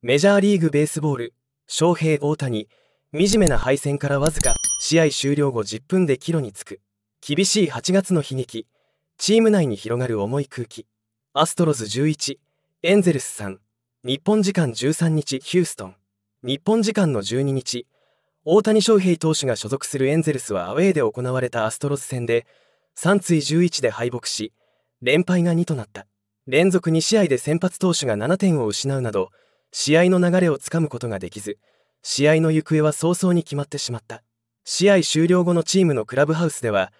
メジャーリーグベースボール翔平大谷惨めな敗戦からわずか試合終了後10分で帰路につく厳しい8月の悲劇チーム内に広がる重い空気アストロズ11エンゼルス3日本時間13日ヒューストン日本時間の12日大谷翔平投手が所属するエンゼルスはアウェーで行われたアストロズ戦で3対11で敗北し連敗が2となった連続2試合で先発投手が7点を失うなど試合の流れをつかむことができず試合の行方は早々に決まってしまった試合終了後のチームのクラブハウスでは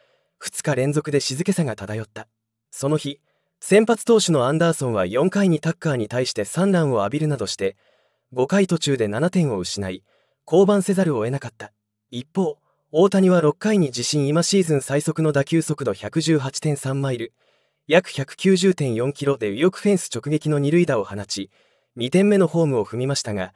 2日連続で静けさが漂ったその日先発投手のアンダーソンは4回にタッカーに対して3ランを浴びるなどして5回途中で7点を失い降板せざるを得なかった一方大谷は6回に自身今シーズン最速の打球速度118.3マイル約190.4キロで右翼フェンス直撃の二塁打を放ち2点目のホームを踏みましたが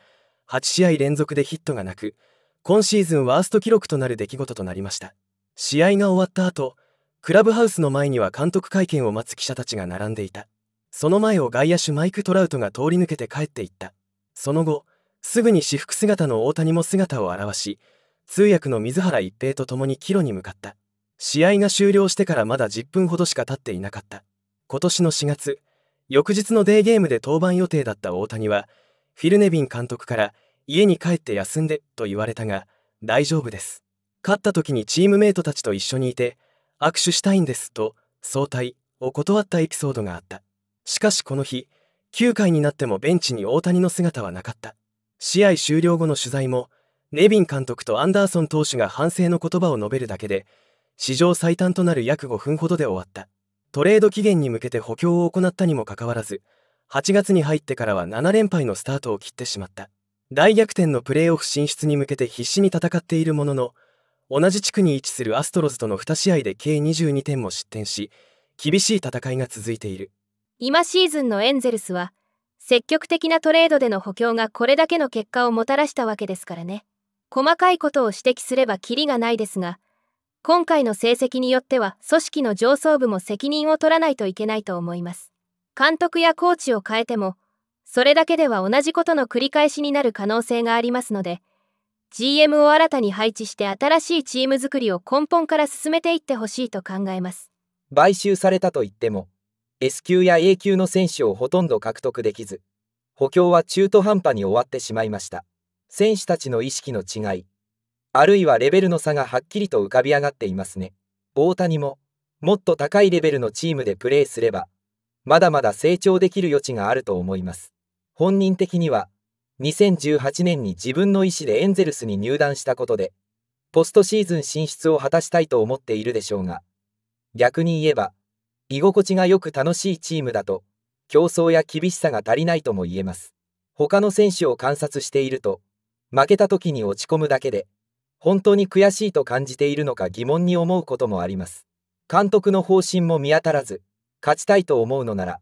8試合連続でヒットがなく今シーズンワースト記録となる出来事となりました試合が終わった後クラブハウスの前には監督会見を待つ記者たちが並んでいたその前を外野手マイク・トラウトが通り抜けて帰っていったその後すぐに私服姿の大谷も姿を現し通訳の水原一平と共に帰路に向かった試合が終了してからまだ10分ほどしか経っていなかった今年の4月翌日のデーゲームで登板予定だった大谷はフィル・ネビン監督から家に帰って休んでと言われたが大丈夫です勝った時にチームメートたちと一緒にいて握手したいんですと早退を断ったエピソードがあったしかしこの日9回になってもベンチに大谷の姿はなかった試合終了後の取材もネビン監督とアンダーソン投手が反省の言葉を述べるだけで史上最短となる約5分ほどで終わったトレード期限に向けて補強を行ったにもかかわらず8月に入ってからは7連敗のスタートを切ってしまった大逆転のプレーオフ進出に向けて必死に戦っているものの同じ地区に位置するアストロズとの2試合で計22点も失点し厳しい戦いが続いている今シーズンのエンゼルスは積極的なトレードでの補強がこれだけの結果をもたらしたわけですからね細かいことを指摘すればキリがないですが今回の成績によっては組織の上層部も責任を取らないといけないと思います。監督やコーチを変えても、それだけでは同じことの繰り返しになる可能性がありますので、GM を新たに配置して新しいチーム作りを根本から進めていってほしいと考えます。買収されたといっても、S 級や A 級の選手をほとんど獲得できず、補強は中途半端に終わってしまいました。選手たちの意識の違い、あるいはレベルの差がはっきりと浮かび上がっていますね。大谷も、もっと高いレベルのチームでプレーすれば、まだまだ成長できる余地があると思います。本人的には、2018年に自分の意思でエンゼルスに入団したことで、ポストシーズン進出を果たしたいと思っているでしょうが、逆に言えば、居心地がよく楽しいチームだと、競争や厳しさが足りないとも言えます。他の選手を観察していると、負けた時に落ち込むだけで、本当に悔しいと感じているのか疑問に思うこともあります。監督の方針も見当たらず、勝ちたいと思うのなら、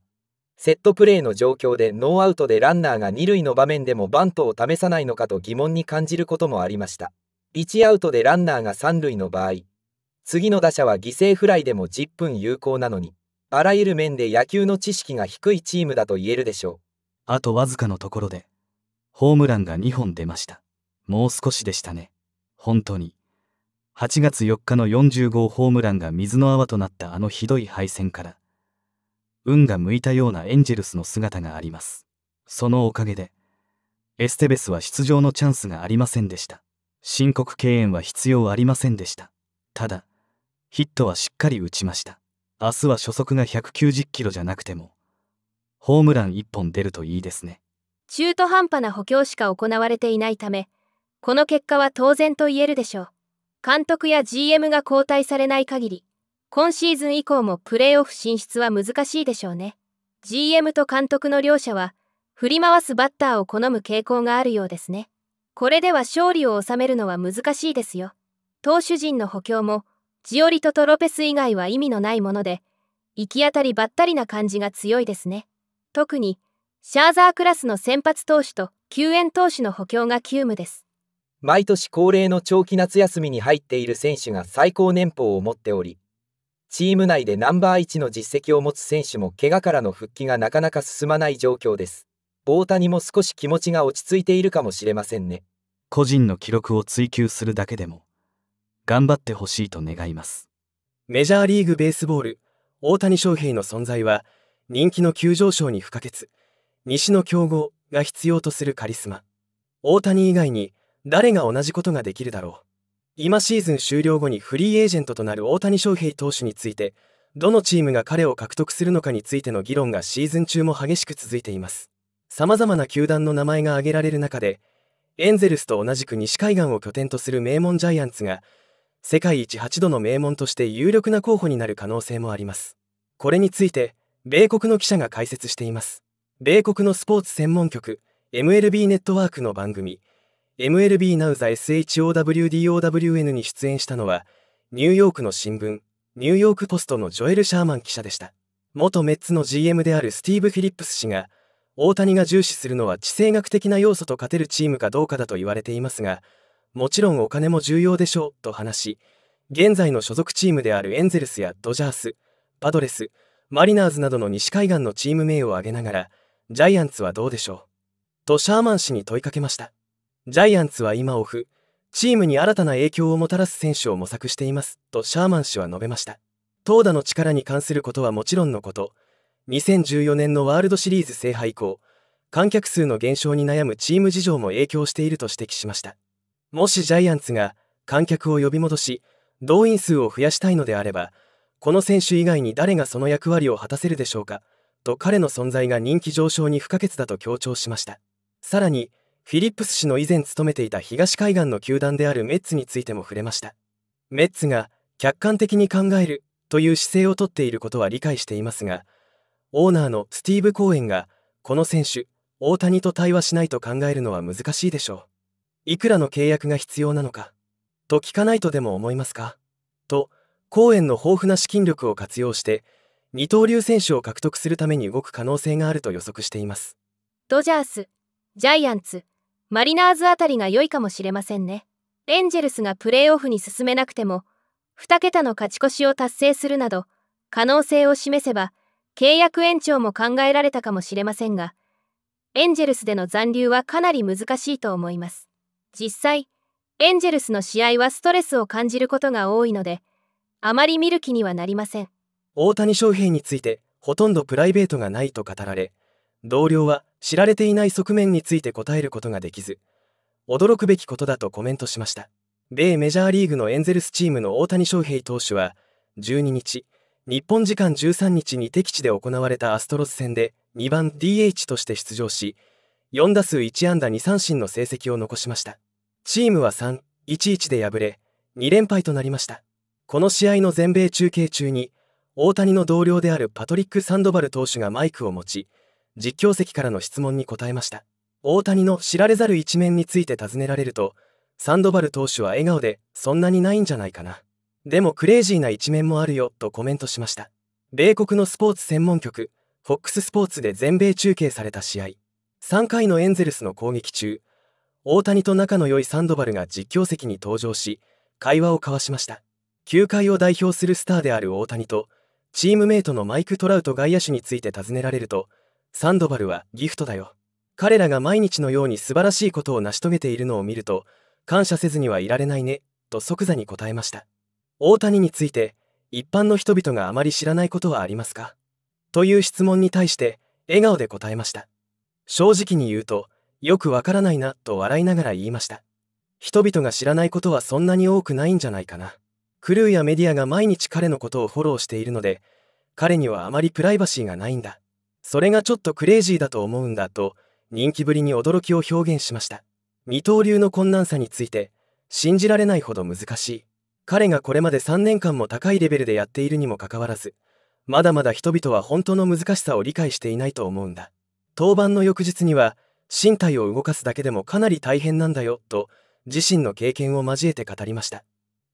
セットプレーの状況でノーアウトでランナーが二塁の場面でもバントを試さないのかと疑問に感じることもありました。1アウトでランナーが三塁の場合、次の打者は犠牲フライでも10分有効なのに、あらゆる面で野球の知識が低いチームだと言えるでしょう。あとわずかのところで、ホームランが2本出ました。もう少しでしたね。本当に。8月4日の40号ホームランが水の泡となったあのひどい敗戦から、運が向いたようなエンジェルスの姿があります。そのおかげで、エステベスは出場のチャンスがありませんでした。申告敬遠は必要ありませんでした。ただ、ヒットはしっかり打ちました。明日は初速が190キロじゃなくても、ホームラン1本出るといいですね。中途半端な補強しか行われていないため、この結果は当然と言えるでしょう。監督や GM が交代されない限り、今シーズン以降もプレーオフ進出は難しいでしょうね。GM と監督の両者は、振り回すバッターを好む傾向があるようですね。これでは勝利を収めるのは難しいですよ。投手陣の補強も、ジオリトとロペス以外は意味のないもので、行き当たりばったりな感じが強いですね。特に、シャーザークラスの先発投手と救援投手の補強が急務です。毎年恒例の長期夏休みに入っている選手が最高年俸を持っており、チーム内でナンバー1の実績を持つ選手も怪我からの復帰がなかなか進まない状況です。大谷も少し気持ちが落ち着いているかもしれませんね。個人の記録を追求するだけでも、頑張ってほしいと願います。メジャーリーグベースボール、大谷翔平の存在は、人気の急上昇に不可欠、西の強豪が必要とするカリスマ。大谷以外に、誰が同じことができるだろう今シーズン終了後にフリーエージェントとなる大谷翔平投手についてどのチームが彼を獲得するのかについての議論がシーズン中も激しく続いています様々な球団の名前が挙げられる中でエンゼルスと同じく西海岸を拠点とする名門ジャイアンツが世界一8度の名門として有力な候補になる可能性もありますこれについて米国の記者が解説しています米国のスポーツ専門局 MLB ネットワークの番組 MLB ナウザ SHOWDOWN に出演したのは、ニューヨークの新聞、ニューヨークポストのジョエル・シャーマン記者でした。元メッツの GM であるスティーブ・フィリップス氏が、大谷が重視するのは地政学的な要素と勝てるチームかどうかだと言われていますが、もちろんお金も重要でしょうと話し、現在の所属チームであるエンゼルスやドジャース、パドレス、マリナーズなどの西海岸のチーム名を挙げながら、ジャイアンツはどうでしょうとシャーマン氏に問いかけました。ジャイアンツは今オフ、チームに新たな影響をもたらす選手を模索しています、とシャーマン氏は述べました。投打の力に関することはもちろんのこと、2014年のワールドシリーズ制覇以降、観客数の減少に悩むチーム事情も影響していると指摘しました。もしジャイアンツが観客を呼び戻し、動員数を増やしたいのであれば、この選手以外に誰がその役割を果たせるでしょうか、と彼の存在が人気上昇に不可欠だと強調しました。さらに、フィリップス氏の以前勤めていた東海岸の球団であるメッツについても触れましたメッツが客観的に考えるという姿勢をとっていることは理解していますがオーナーのスティーブ・コーエンがこの選手大谷と対話しないと考えるのは難しいでしょういくらの契約が必要なのかと聞かないとでも思いますかとコーエンの豊富な資金力を活用して二刀流選手を獲得するために動く可能性があると予測していますドジャースジャイアンツ、マリナーズあたりが良いかもしれませんね。エンジェルスがプレーオフに進めなくても、2桁の勝ち越しを達成するなど、可能性を示せば、契約延長も考えられたかもしれませんが、エンジェルスでの残留はかなり難しいと思います。実際、エンジェルスの試合はストレスを感じることが多いので、あまり見る気にはなりません。大谷翔平について、ほとんどプライベートがないと語られ、同僚は、知られていない側面について答えることができず驚くべきことだとコメントしました米メジャーリーグのエンゼルスチームの大谷翔平投手は12日日本時間13日に敵地で行われたアストロズ戦で2番 DH として出場し4打数1安打2三振の成績を残しましたチームは311で敗れ2連敗となりましたこの試合の全米中継中に大谷の同僚であるパトリック・サンドバル投手がマイクを持ち実況席からの質問に答えました大谷の知られざる一面について尋ねられるとサンドバル投手は笑顔でそんなにないんじゃないかなでもクレイジーな一面もあるよとコメントしました米国のスポーツ専門局 FOX スポーツで全米中継された試合3回のエンゼルスの攻撃中大谷と仲の良いサンドバルが実況席に登場し会話を交わしました球界を代表するスターである大谷とチームメイトのマイク・トラウト外野手について尋ねられるとサンドバルはギフトだよ彼らが毎日のように素晴らしいことを成し遂げているのを見ると感謝せずにはいられないねと即座に答えました大谷について一般の人々があまり知らないことはありますかという質問に対して笑顔で答えました正直に言うとよくわからないなと笑いながら言いました人々が知らないことはそんなに多くないんじゃないかなクルーやメディアが毎日彼のことをフォローしているので彼にはあまりプライバシーがないんだそれがちょっとクレイジーだと思うんだと人気ぶりに驚きを表現しました二刀流の困難さについて信じられないほど難しい彼がこれまで3年間も高いレベルでやっているにもかかわらずまだまだ人々は本当の難しさを理解していないと思うんだ登板の翌日には身体を動かすだけでもかなり大変なんだよと自身の経験を交えて語りました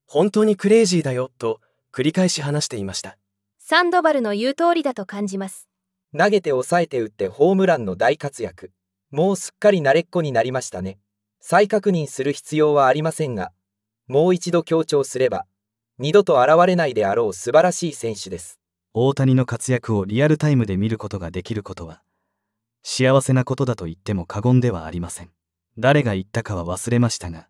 本当にクレイジーだよと繰り返し話していましたサンドバルの言う通りだと感じます投げて抑えて打ってホームランの大活躍。もうすっかり慣れっこになりましたね。再確認する必要はありませんが、もう一度強調すれば、二度と現れないであろう素晴らしい選手です。大谷の活躍をリアルタイムで見ることができることは、幸せなことだと言っても過言ではありません。誰が言ったかは忘れましたが、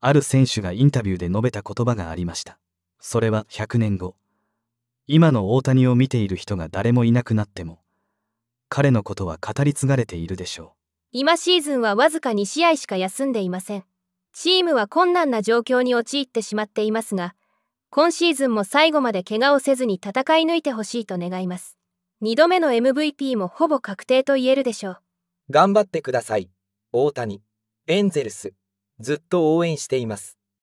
ある選手がインタビューで述べた言葉がありました。それは100年後、今の大谷を見ている人が誰もいなくなっても彼のことは語り継がれているでしょう今シーズンはわずか2試合しか休んでいませんチームは困難な状況に陥ってしまっていますが今シーズンも最後まで怪我をせずに戦い抜いてほしいと願います2度目の MVP もほぼ確定と言えるでしょう頑張ってください大谷エンゼルスずっと応援しています